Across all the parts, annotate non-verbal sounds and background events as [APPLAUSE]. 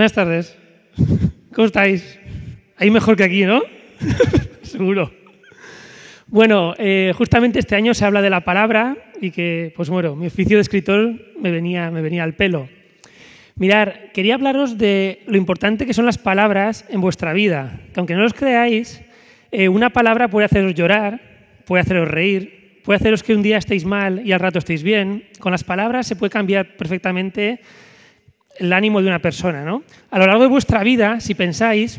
Buenas tardes. ¿Cómo estáis? Ahí mejor que aquí, ¿no? [LAUGHS] Seguro. Bueno, eh, justamente este año se habla de la palabra y que, pues bueno, mi oficio de escritor me venía, me venía al pelo. Mirar, quería hablaros de lo importante que son las palabras en vuestra vida. Que aunque no los creáis, eh, una palabra puede haceros llorar, puede haceros reír, puede haceros que un día estéis mal y al rato estéis bien. Con las palabras se puede cambiar perfectamente el ánimo de una persona, ¿no? A lo largo de vuestra vida, si pensáis,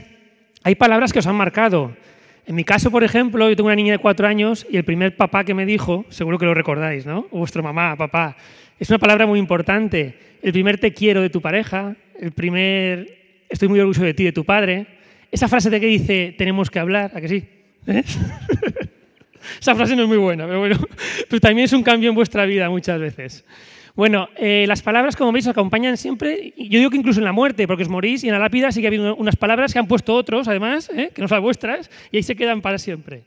hay palabras que os han marcado. En mi caso, por ejemplo, yo tengo una niña de cuatro años y el primer papá que me dijo, seguro que lo recordáis, ¿no? O vuestro mamá, papá. Es una palabra muy importante. El primer te quiero de tu pareja, el primer estoy muy orgulloso de ti, de tu padre. Esa frase de que dice tenemos que hablar, ¿a que sí? ¿Eh? [LAUGHS] Esa frase no es muy buena, pero bueno, pero también es un cambio en vuestra vida muchas veces. Bueno, eh, las palabras, como veis, acompañan siempre, yo digo que incluso en la muerte, porque os morís y en la lápida sí que habido unas palabras que han puesto otros, además, ¿eh? que no son vuestras, y ahí se quedan para siempre.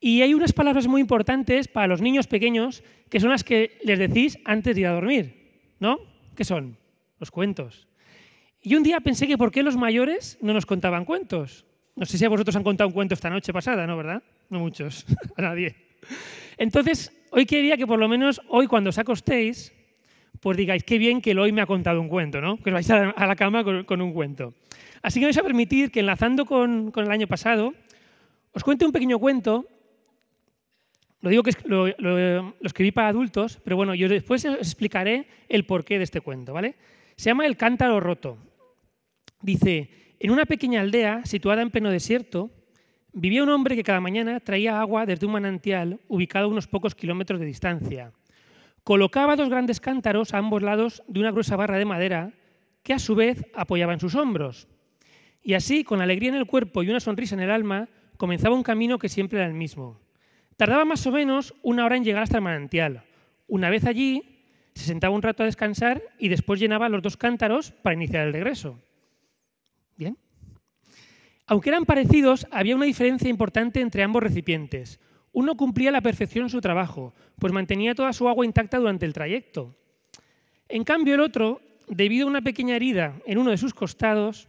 Y hay unas palabras muy importantes para los niños pequeños, que son las que les decís antes de ir a dormir, ¿no? ¿Qué son? Los cuentos. Y un día pensé que por qué los mayores no nos contaban cuentos. No sé si a vosotros han contado un cuento esta noche pasada, ¿no? ¿Verdad? No muchos, [LAUGHS] a nadie. Entonces, hoy quería que por lo menos hoy cuando os acostéis, pues digáis, qué bien que hoy me ha contado un cuento, ¿no? Que os vais a la cama con, un cuento. Así que vais a permitir que enlazando con, el año pasado, os cuente un pequeño cuento. Lo digo que es, lo, escribí para adultos, pero bueno, yo después os explicaré el porqué de este cuento, ¿vale? Se llama El cántaro roto. Dice, en una pequeña aldea situada en pleno desierto, vivía un hombre que cada mañana traía agua desde un manantial ubicado a unos pocos kilómetros de distancia. Colocaba dos grandes cántaros a ambos lados de una gruesa barra de madera que a su vez apoyaba en sus hombros. Y así, con alegría en el cuerpo y una sonrisa en el alma, comenzaba un camino que siempre era el mismo. Tardaba más o menos una hora en llegar hasta el manantial. Una vez allí, se sentaba un rato a descansar y después llenaba los dos cántaros para iniciar el regreso. Bien. Aunque eran parecidos, había una diferencia importante entre ambos recipientes. Uno cumplía la perfección su trabajo, pues mantenía toda su agua intacta durante el trayecto. En cambio, el otro, debido a una pequeña herida en uno de sus costados,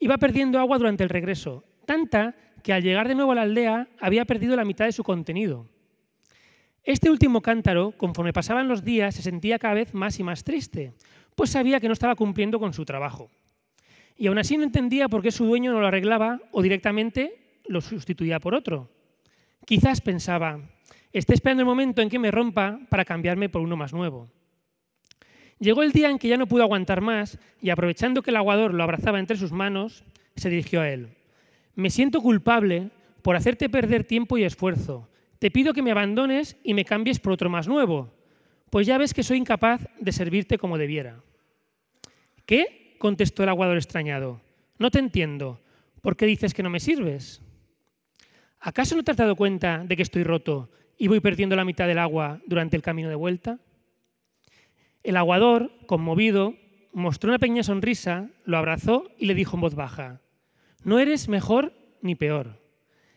iba perdiendo agua durante el regreso, tanta que al llegar de nuevo a la aldea había perdido la mitad de su contenido. Este último cántaro, conforme pasaban los días, se sentía cada vez más y más triste, pues sabía que no estaba cumpliendo con su trabajo. Y aún así no entendía por qué su dueño no lo arreglaba o directamente lo sustituía por otro. Quizás pensaba, esté esperando el momento en que me rompa para cambiarme por uno más nuevo. Llegó el día en que ya no pudo aguantar más y aprovechando que el aguador lo abrazaba entre sus manos, se dirigió a él. Me siento culpable por hacerte perder tiempo y esfuerzo. Te pido que me abandones y me cambies por otro más nuevo, pues ya ves que soy incapaz de servirte como debiera. ¿Qué? contestó el aguador extrañado. No te entiendo. ¿Por qué dices que no me sirves? ¿Acaso no te has dado cuenta de que estoy roto y voy perdiendo la mitad del agua durante el camino de vuelta? El aguador, conmovido, mostró una pequeña sonrisa, lo abrazó y le dijo en voz baja, no eres mejor ni peor,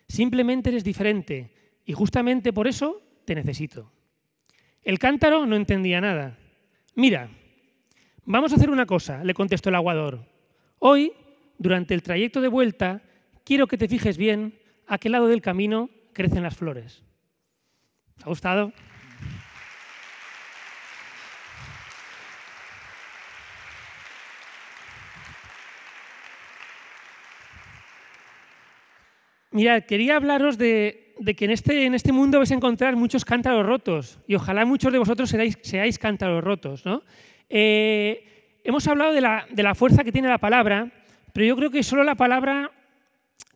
simplemente eres diferente y justamente por eso te necesito. El cántaro no entendía nada. Mira, vamos a hacer una cosa, le contestó el aguador. Hoy, durante el trayecto de vuelta, quiero que te fijes bien a qué lado del camino crecen las flores. ¿Te ha gustado? Mirad, quería hablaros de, que en este, en este, mundo vais a encontrar muchos cántaros rotos y ojalá muchos de vosotros seáis, cántaros rotos. ¿no? Eh, hemos hablado de la, de la, fuerza que tiene la palabra, pero yo creo que solo la palabra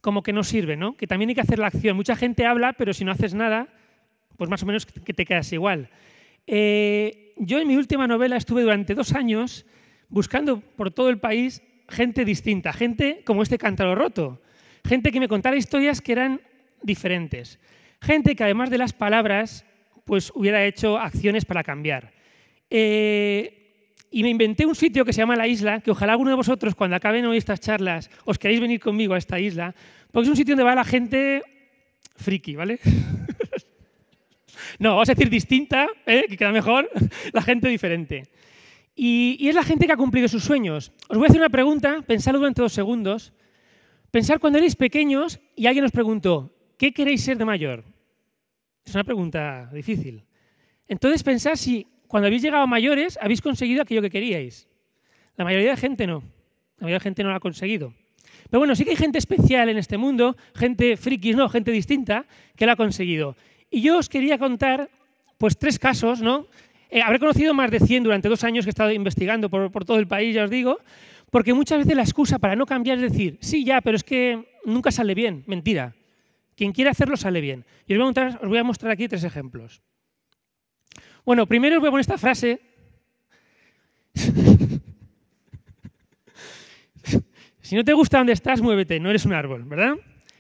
como que no sirve, ¿no? Que también hay que hacer la acción. Mucha gente habla, pero si no haces nada, pues más o menos que te quedas igual. Eh, yo en mi última novela estuve durante dos años buscando por todo el país gente distinta, gente como este cántaro roto, gente que me contara historias que eran diferentes, gente que además de las palabras, pues hubiera hecho acciones para cambiar. Eh, y me inventé un sitio que se llama La Isla, que ojalá alguno de vosotros, cuando acaben hoy estas charlas, os queráis venir conmigo a esta isla, porque es un sitio donde va la gente friki, ¿vale? [LAUGHS] no, vamos a decir distinta, ¿eh? que queda mejor, [LAUGHS] la gente diferente. Y, es la gente que ha cumplido sus sueños. Os voy a hacer una pregunta, pensadlo durante dos segundos. Pensar cuando erais pequeños y alguien os preguntó, ¿qué queréis ser de mayor? Es una pregunta difícil. Entonces pensar si cuando habéis llegado a mayores, habéis conseguido aquello que queríais. La mayoría de gente no. La mayoría de gente no lo ha conseguido. Pero bueno, sí que hay gente especial en este mundo, gente frikis, no, gente distinta, que lo ha conseguido. Y yo os quería contar, pues, tres casos, ¿no? Eh, habré conocido más de 100 durante dos años que he estado investigando por, todo el país, ya os digo, porque muchas veces la excusa para no cambiar es decir, sí, ya, pero es que nunca sale bien. Mentira. Quien quiere hacerlo sale bien. Y os voy a mostrar aquí tres ejemplos. Bueno, primero os voy a poner esta frase. [LAUGHS] si no te gusta donde estás, muévete, no eres un árbol, ¿verdad?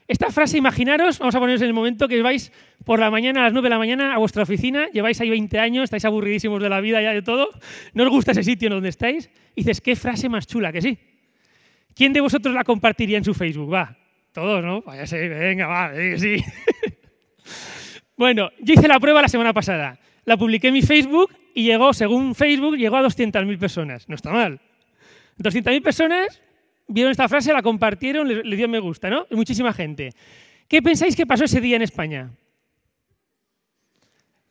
Esta frase, imaginaros, vamos a poneros en el momento que vais por la mañana, a las 9 de la mañana, a vuestra oficina, lleváis ahí 20 años, estáis aburridísimos de la vida ya de todo, no os gusta ese sitio en donde estáis, y dices, qué frase más chula que sí. ¿Quién de vosotros la compartiría en su Facebook? Va, todos, ¿no? Vaya, pues sí, venga, va, eh, sí. [LAUGHS] bueno, yo hice la prueba la semana pasada la publiqué en mi Facebook y llegó, según Facebook, llegó a 200.000 personas. No está mal. 200.000 personas vieron esta frase, la compartieron, le, dio me gusta, ¿no? muchísima gente. ¿Qué pensáis que pasó ese día en España?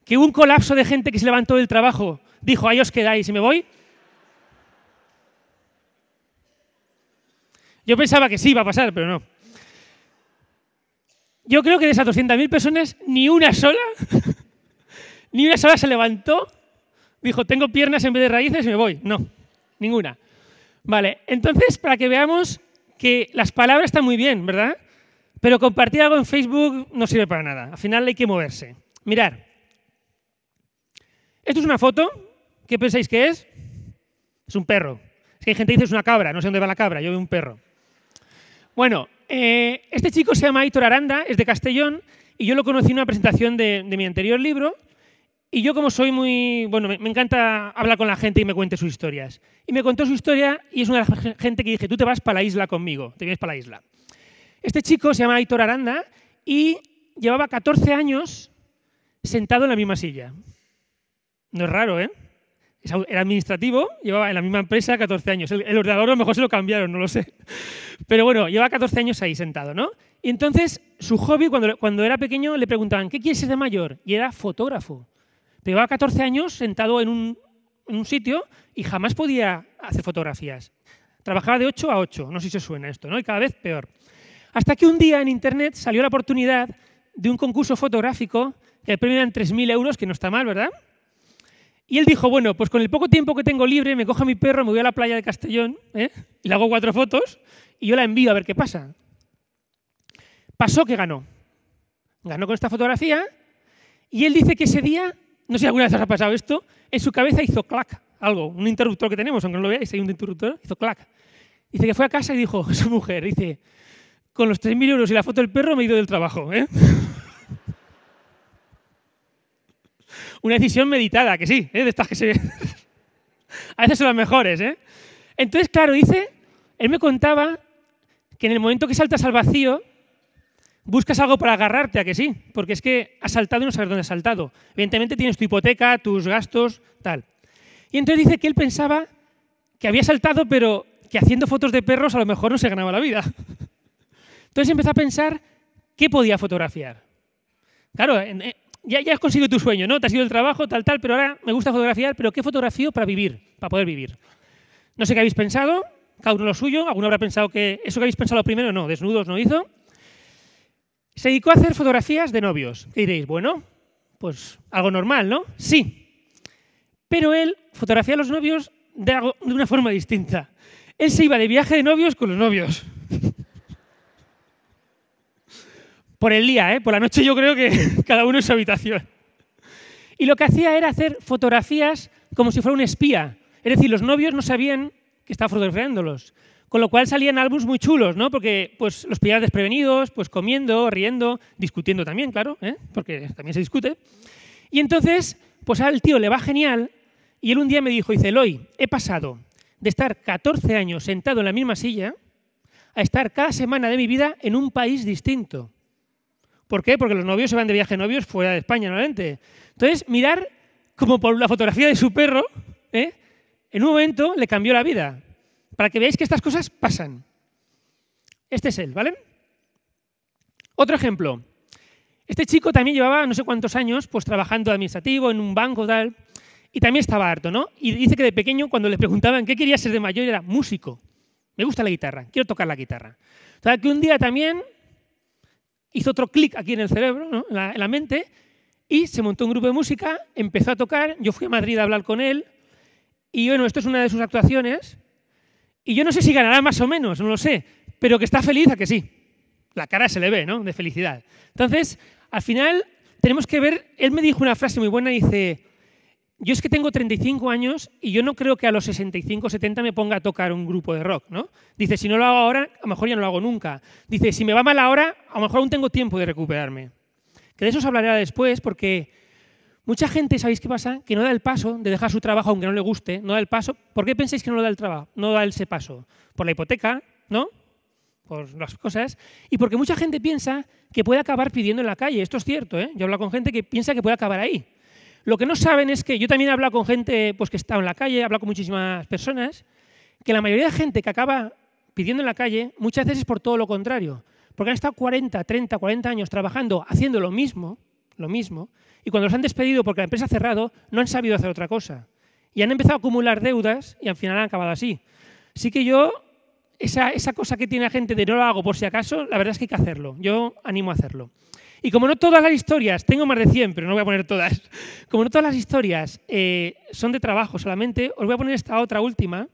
que un colapso de gente que se levantó del trabajo, dijo, ahí os quedáis y me voy. Yo pensaba que sí iba a pasar, pero no. Yo creo que de esas 200.000 personas, ni una sola ni una sola se levantó, dijo, tengo piernas en vez de raíces y me voy. No, ninguna. Vale, entonces, para que veamos que las palabras están muy bien, ¿verdad? Pero compartir algo en Facebook no sirve para nada. Al final hay que moverse. Mirar. Esto es una foto. ¿Qué pensáis que es? Es un perro. Es que hay gente que dice es una cabra. No sé dónde va la cabra. Yo veo un perro. Bueno, eh, este chico se llama Hitor Aranda, es de Castellón, y yo lo conocí en una presentación de mi anterior libro, y yo como soy muy, bueno, me, encanta hablar con la gente y me cuente sus historias. Y me contó su historia y es una de las gente que dije, tú te vas para la isla conmigo, te vienes para la isla. Este chico se llama Aitor Aranda y llevaba 14 años sentado en la misma silla. No es raro, ¿eh? Era administrativo, llevaba en la misma empresa 14 años. El, ordenador a lo mejor se lo cambiaron, no lo sé. Pero bueno, lleva 14 años ahí sentado, ¿no? Y entonces su hobby, cuando, cuando era pequeño, le preguntaban, ¿qué quieres ser de mayor? Y era fotógrafo llevaba 14 años sentado en un, sitio y jamás podía hacer fotografías. Trabajaba de 8 a 8, no sé si se suena esto, ¿no? Y cada vez peor. Hasta que un día en Internet salió la oportunidad de un concurso fotográfico, el premio eran 3.000 euros, que no está mal, ¿verdad? Y él dijo, bueno, pues con el poco tiempo que tengo libre, me cojo a mi perro, me voy a la playa de Castellón, ¿eh? y le hago cuatro fotos, y yo la envío a ver qué pasa. Pasó que ganó. Ganó con esta fotografía, y él dice que ese día no sé si alguna vez os ha pasado esto, en su cabeza hizo clac, algo, un interruptor que tenemos, aunque no lo veáis, hay un interruptor, hizo clac. Dice que fue a casa y dijo, [LAUGHS] su mujer, dice, con los 3.000 euros y la foto del perro me he ido del trabajo. ¿eh? [LAUGHS] Una decisión meditada, que sí, ¿eh? de estas que se... [LAUGHS] a veces son las mejores. ¿eh? Entonces, claro, dice, él me contaba que en el momento que saltas al vacío, buscas algo para agarrarte, a que sí, porque es que has saltado y no sabes dónde has saltado. Evidentemente tienes tu hipoteca, tus gastos, tal. Y entonces dice que él pensaba que había saltado, pero que haciendo fotos de perros a lo mejor no se ganaba la vida. [LAUGHS] Entonces empezó a pensar qué podía fotografiar. Claro, eh, ya, ya has conseguido tu sueño, ¿no? Te has ido el trabajo, tal, tal, pero ahora me gusta fotografiar, pero ¿qué fotografío para vivir, para poder vivir? No sé qué habéis pensado, cada uno lo suyo, alguno habrá pensado que eso que habéis pensado primero, no, desnudos no hizo, se dedicó a hacer fotografías de novios. Y diréis, bueno, pues algo normal, ¿no? Sí. Pero él fotografía a los novios de, de una forma distinta. Él se iba de viaje de novios con los novios. [LAUGHS] Por el día, ¿eh? Por la noche yo creo que [LAUGHS] cada uno en su habitación. Y lo que hacía era hacer fotografías como si fuera un espía. Es decir, los novios no sabían que estaba fotografiándolos. Con lo cual salían álbumes muy chulos, ¿no? Porque pues, los pillabas desprevenidos, pues comiendo, riendo, discutiendo también, claro, ¿eh? porque también se discute. Y entonces, pues al tío le va genial y él un día me dijo, dice, Eloy, he pasado de estar 14 años sentado en la misma silla a estar cada semana de mi vida en un país distinto. ¿Por qué? Porque los novios se van de viaje novios fuera de España normalmente. Entonces, mirar como por la fotografía de su perro, ¿eh? en un momento le cambió la vida para que veáis que estas cosas pasan. Este es él, ¿vale? Otro ejemplo. Este chico también llevaba no sé cuántos años pues trabajando administrativo en un banco tal y también estaba harto, ¿no? Y dice que de pequeño cuando le preguntaban qué quería ser de mayor era músico. Me gusta la guitarra, quiero tocar la guitarra. O sea, que un día también hizo otro clic aquí en el cerebro, en, la, en la mente, y se montó un grupo de música, empezó a tocar, yo fui a Madrid a hablar con él, y bueno, esto es una de sus actuaciones, y yo no sé si ganará más o menos, no lo sé, pero que está feliz a que sí. La cara se le ve, ¿no? De felicidad. Entonces, al final tenemos que ver, él me dijo una frase muy buena, dice, yo es que tengo 35 años y yo no creo que a los 65, 70 me ponga a tocar un grupo de rock, ¿no? Dice, si no lo hago ahora, a lo mejor ya no lo hago nunca. Dice, si me va mal ahora, a lo mejor aún tengo tiempo de recuperarme. Que de eso os hablaré después porque Mucha gente, ¿sabéis qué pasa? Que no da el paso de dejar su trabajo aunque no le guste, no da el paso. ¿Por qué pensáis que no lo da el trabajo? No da ese paso. Por la hipoteca, ¿no? Por las cosas. Y porque mucha gente piensa que puede acabar pidiendo en la calle. Esto es cierto, ¿eh? Yo he hablado con gente que piensa que puede acabar ahí. Lo que no saben es que yo también he hablado con gente pues, que está en la calle, he hablado con muchísimas personas, que la mayoría de gente que acaba pidiendo en la calle muchas veces es por todo lo contrario. Porque han estado 40, 30, 40 años trabajando, haciendo lo mismo, lo mismo, y cuando los han despedido porque la empresa ha cerrado, no han sabido hacer otra cosa. Y han empezado a acumular deudas y al final han acabado así. Así que yo, esa, cosa que tiene la gente de no lo hago por si acaso, la verdad es que hay que hacerlo. Yo animo a hacerlo. Y como no todas las historias, tengo más de 100, pero no voy a poner todas, [LAUGHS] como no todas las historias eh, son de trabajo solamente, os voy a poner esta otra última,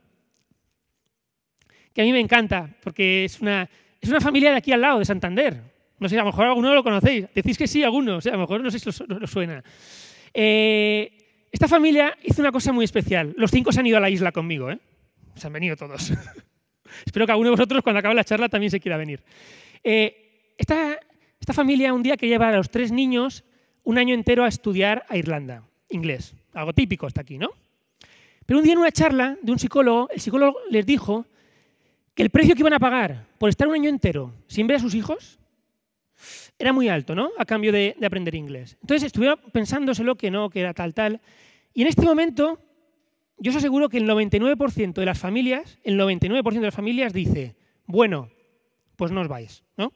que a mí me encanta, porque es una, es una familia de aquí al lado, de Santander. No sé, a lo mejor alguno lo conocéis. Decís que sí, algunos. A lo mejor no sé si os suena. Eh, esta familia hizo una cosa muy especial. Los cinco se han ido a la isla conmigo. ¿eh? Se han venido todos. [LAUGHS] Espero que alguno de vosotros, cuando acabe la charla, también se quiera venir. Eh, esta, esta familia un día que lleva a los tres niños un año entero a estudiar a Irlanda, inglés. Algo típico hasta aquí, ¿no? Pero un día en una charla de un psicólogo, el psicólogo les dijo que el precio que iban a pagar por estar un año entero sin ver a sus hijos era muy alto, ¿no? A cambio de, aprender inglés. Entonces estuve pensándoselo que no, que era tal, tal. Y en este momento, yo os aseguro que el 99% de las familias, el 99% de las familias dice, bueno, pues no os vais, ¿no?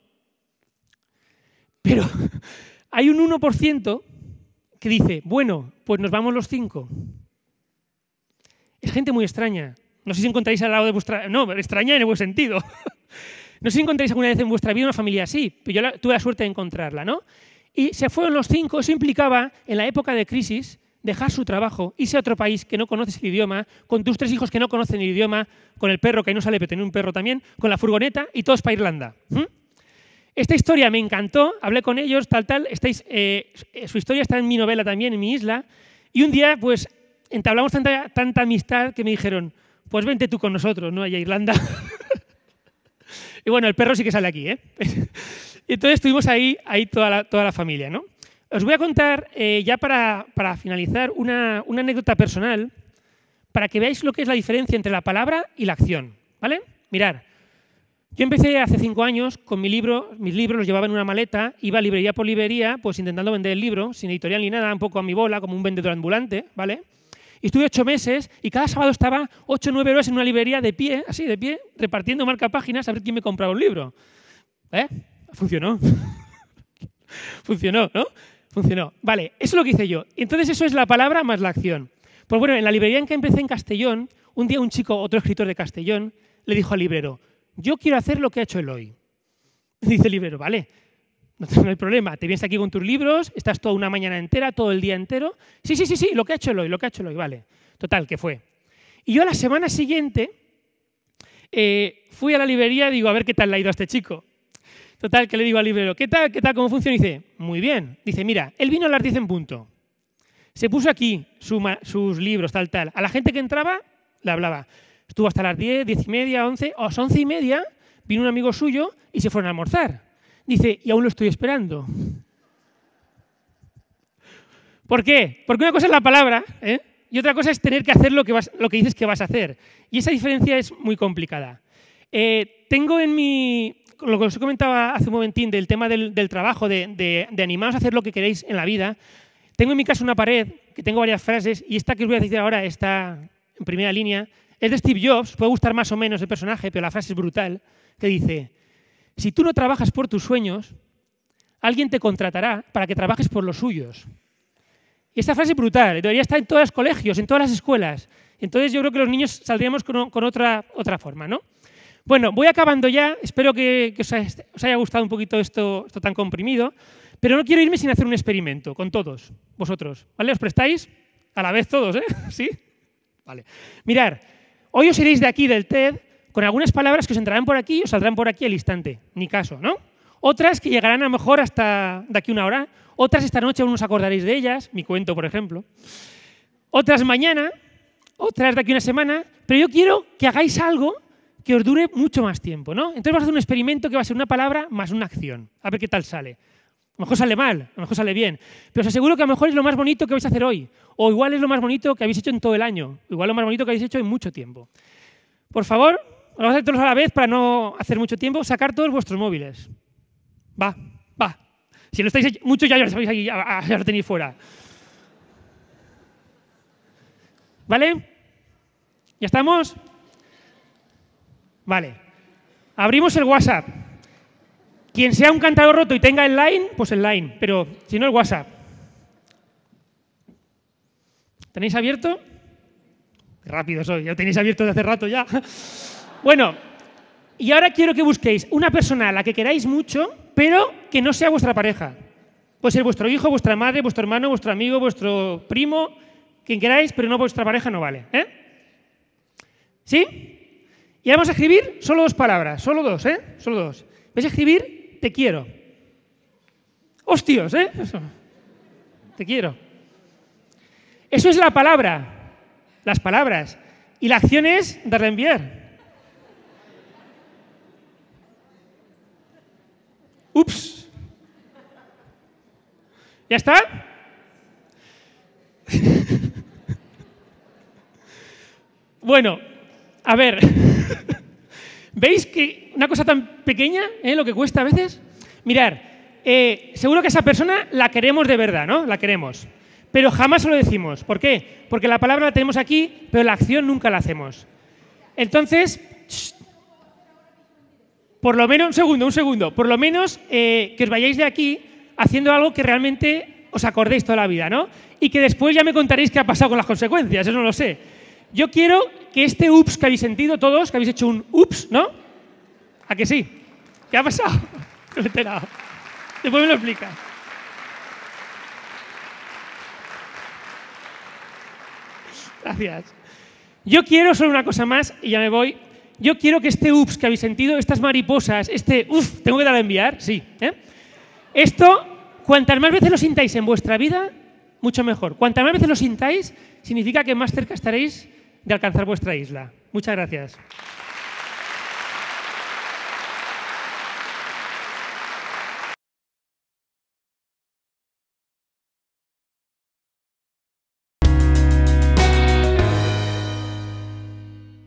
Pero [LAUGHS] hay un 1% que dice, bueno, pues nos vamos los cinco. Es gente muy extraña. No sé si encontráis al lado de vuestra... No, extraña en el buen sentido. [LAUGHS] No sé si encontráis alguna vez en vuestra vida una familia así, pero yo tuve la suerte de encontrarla, ¿no? Y se fueron los cinco, eso implicaba, en la época de crisis, dejar su trabajo, irse a otro país que no conoces el idioma, con tus tres hijos que no conocen el idioma, con el perro que ahí no sale, pero tiene un perro también, con la furgoneta y todos para Irlanda. Esta historia me encantó, hablé con ellos, tal, tal. Estáis, eh, su historia está en mi novela también, en mi isla. Y un día, pues, entablamos tanta, amistad que me dijeron, pues vente tú con nosotros, ¿no? Allá a Irlanda. [LAUGHS] [LAUGHS] Y bueno, el perro sí que sale aquí, ¿eh? [LAUGHS] y entonces estuvimos ahí, ahí toda la, toda la familia, ¿no? Os voy a contar, eh, ya para, finalizar, una, anécdota personal para que veáis lo que es la diferencia entre la palabra y la acción, ¿vale? Mirar, yo empecé hace cinco años con mi libro, mis libros los llevaba en una maleta, iba librería por librería, pues intentando vender el libro, sin editorial ni nada, un poco a mi bola, como un vendedor ambulante, ¿vale? estuve ocho meses y cada sábado estaba ocho o nueve horas en una librería de pie, así de pie, repartiendo marca páginas a ver quién me compraba un libro. ¿Eh? Funcionó. [LAUGHS] Funcionó, ¿no? Funcionó. Vale, eso es lo que hice yo. Entonces eso es la palabra más la acción. Pues bueno, en la librería en que empecé en Castellón, un día un chico, otro escritor de Castellón, le dijo al librero, yo quiero hacer lo que ha hecho hoy. [LAUGHS] Dice el librero, vale, [LAUGHS] No, hay problema. Te vienes aquí con tus libros, estás toda una mañana entera, todo el día entero. Sí, sí, sí, sí, lo que ha hecho hoy, lo que ha hecho hoy, vale. Total, que fue. Y yo la semana siguiente eh, fui a la librería y digo, a ver qué tal le ha ido a este chico. Total, que le digo al librero, ¿qué tal, qué tal, cómo funciona? Y dice, muy bien. Dice, mira, él vino a las 10 en punto. Se puso aquí sus libros, tal, tal. A la gente que entraba, le hablaba. Estuvo hasta las 10, 10 y media, 11, a las 11 y media, vino un amigo suyo y se fueron a almorzar. Dice, y aún lo estoy esperando. ¿Por qué? Porque una cosa es la palabra ¿eh? y otra cosa es tener que hacer lo que, vas, lo que dices que vas a hacer. Y esa diferencia es muy complicada. Eh, tengo en mi, lo que os comentaba hace un momentín del tema del, trabajo, de, de, animaros a hacer lo que queréis en la vida, tengo en mi caso una pared que tengo varias frases y esta que os voy a decir ahora está en primera línea. Es de Steve Jobs, puede gustar más o menos el personaje, pero la frase es brutal, que dice, si tú no trabajas por tus sueños, alguien te contratará para que trabajes por los suyos. Y esta frase es brutal, debería estar en todos los colegios, en todas las escuelas. Entonces yo creo que los niños saldríamos con, otra, forma, ¿no? Bueno, voy acabando ya, espero que, os, haya, gustado un poquito esto, esto tan comprimido, pero no quiero irme sin hacer un experimento con todos, vosotros, ¿vale? ¿Os prestáis? A la vez todos, ¿eh? [LAUGHS] ¿Sí? Vale. Mirar, hoy os iréis de aquí del TED con algunas palabras que os entrarán por aquí y os saldrán por aquí al instante, ni caso, ¿no? Otras que llegarán a lo mejor hasta de aquí una hora, otras esta noche aún os acordaréis de ellas, mi cuento, por ejemplo, otras mañana, otras de aquí una semana, pero yo quiero que hagáis algo que os dure mucho más tiempo, ¿no? Entonces vamos a hacer un experimento que va a ser una palabra más una acción, a ver qué tal sale. A lo mejor sale mal, a lo mejor sale bien, pero os aseguro que a lo mejor es lo más bonito que vais a hacer hoy, o igual es lo más bonito que habéis hecho en todo el año, igual lo más bonito que habéis hecho en mucho tiempo. Por favor, Vamos a hacer todos a la vez para no hacer mucho tiempo. Sacar todos vuestros móviles. Va, va. Si lo estáis muchos ya, sabéis lo tenéis fuera. ¿Vale? ¿Ya estamos? Vale. Abrimos el WhatsApp. Quien sea un cantador roto y tenga el line, pues el line, pero si no el WhatsApp. ¿Tenéis abierto? Rápido soy, ya lo tenéis abierto de hace rato ya. Bueno, y ahora quiero que busquéis una persona a la que queráis mucho, pero que no sea vuestra pareja. Puede ser vuestro hijo, vuestra madre, vuestro hermano, vuestro amigo, vuestro primo, quien queráis, pero no vuestra pareja no vale. ¿eh? ¿Sí? Y vamos a escribir solo dos palabras, solo dos, ¿eh? Solo dos. Vais a escribir te quiero. Hostios, ¿eh? Te quiero. Eso es la palabra, las palabras. Y la acción es darle a ¿Ya está? bueno, a ver, ¿veis que una cosa tan pequeña, eh, lo que cuesta a veces? Mirad, eh, seguro que esa persona la queremos de verdad, ¿no? La queremos. Pero jamás lo decimos. ¿Por qué? Porque la palabra la tenemos aquí, pero la acción nunca la hacemos. Entonces, por lo menos, un segundo, un segundo, por lo menos eh, que os vayáis de aquí haciendo algo que realmente os acordéis toda la vida, ¿no? Y que después ya me contaréis qué ha pasado con las consecuencias, eso no lo sé. Yo quiero que este ups que habéis sentido todos, que habéis hecho un ups, ¿no? ¿A que sí? ¿Qué ha pasado? [LAUGHS] No he enterado. Después me lo explica. Gracias. Yo quiero solo una cosa más y ya me voy. Yo quiero que este ups que habéis sentido, estas mariposas, este uff, tengo que dar a enviar, sí. ¿eh? Esto Cuantas más veces lo sintáis en vuestra vida, mucho mejor. Cuantas más veces lo sintáis, significa que más cerca estaréis de alcanzar vuestra isla. Muchas gracias.